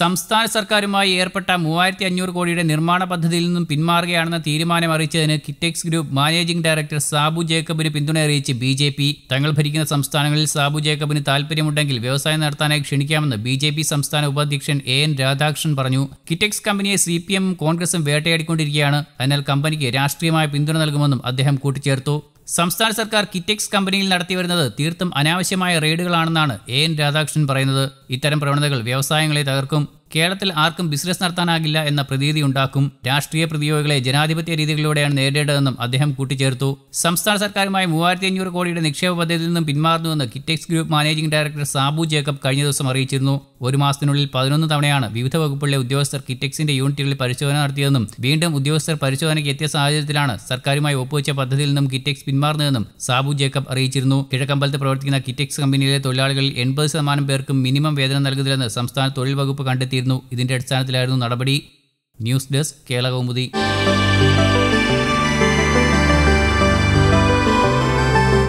സംസ്ഥാന സർക്കാരുമായി ഏർപ്പെട്ട മൂവായിരത്തി അഞ്ഞൂറ് കോടിയുടെ നിർമ്മാണ പദ്ധതിയിൽ നിന്നും പിന്മാറുകയാണെന്ന തീരുമാനം അറിയിച്ചതിന് Kitex group managing director Sabu ജേക്കബിന് പിന്തുണ അറിയിച്ച് ബി ജെ പി തങ്ങൾ ഭരിക്കുന്ന സംസ്ഥാനങ്ങളിൽ സാബു ജേക്കബിന് താൽപ്പര്യമുണ്ടെങ്കിൽ വ്യവസായം നടത്താനായി ക്ഷണിക്കാമെന്ന് ബി ജെ പി സംസ്ഥാന ഉപാധ്യക്ഷൻ എ എൻ രാധാകൃഷ്ണൻ പറഞ്ഞു കിറ്റെക്സ് കമ്പനിയെ സി പി എം കോൺഗ്രസും വേട്ടയാടിക്കൊണ്ടിരിക്കുകയാണ് അതിനാൽ കമ്പനിക്ക് രാഷ്ട്രീയമായ പിന്തുണ നൽകുമെന്നും അദ്ദേഹം കൂട്ടിച്ചേർത്തു സംസ്ഥാന സർക്കാർ കിറ്റെക്സ് കമ്പനിയിൽ വരുന്നത് തീർത്തും അനാവശ്യമായ റെയ്ഡുകളാണെന്നാണ് എ എൻ രാധാകൃഷ്ണൻ പറയുന്നത് ഇത്തരം പ്രവണതകൾ വ്യവസായങ്ങളെ തകർക്കും കേരളത്തിൽ ആർക്കും ബിസിനസ് നടത്താനാകില്ല എന്ന പ്രതീതി ഉണ്ടാക്കും രാഷ്ട്രീയ പ്രതിയോഗികളെ ജനാധിപത്യ രീതികളിലൂടെയാണ് നേരിടേണ്ടതെന്നും അദ്ദേഹം കൂട്ടിച്ചേർത്തു സംസ്ഥാന സർക്കാരുമായി മൂവായിരത്തി അഞ്ഞൂറ് കോടിയുടെ നിക്ഷേപ പദ്ധതിയിൽ നിന്നും പിന്മാറുന്നുവെന്ന് Kitex group managing director Sabu Jacob കഴിഞ്ഞ ദിവസം അറിയിച്ചിരുന്നു ഒരു മാസത്തിനുള്ളിൽ പതിനൊന്ന് തവണയാണ് വിവിധ വകുപ്പുകളിലെ ഉദ്യോഗസ്ഥർ കിറ്റെക്സിന്റെ യൂണിറ്റുകളിൽ പരിശോധന നടത്തിയതെന്നും വീണ്ടും ഉദ്യോഗസ്ഥർ പരിശോധനയ്ക്ക് എത്തിയ സാഹചര്യത്തിലാണ് സർക്കാരുമായി ഒപ്പുവെച്ച പദ്ധതിയിൽ നിന്നും കിറ്റെക്സ് പിന്മാറുന്നതെന്നും സാബു ജേക്കബ് അറിയിച്ചിരുന്നു കിഴക്കമ്പലത്ത് പ്രവർത്തിക്കുന്ന കിറ്റെക്സ് കമ്പനിയിലെ തൊഴിലാളികളിൽ എൺപത് ശതമാനം പേർക്കും മിനിമം വേതനം നൽകുന്നില്ലെന്ന് സംസ്ഥാന തൊഴിൽ വകുപ്പ് കണ്ടെത്തി കണ്ടെത്തിയിരുന്നു ഇതിന്റെ അടിസ്ഥാനത്തിലായിരുന്നു നടപടി ന്യൂസ് ഡെസ്ക് കേരളകൗമുദി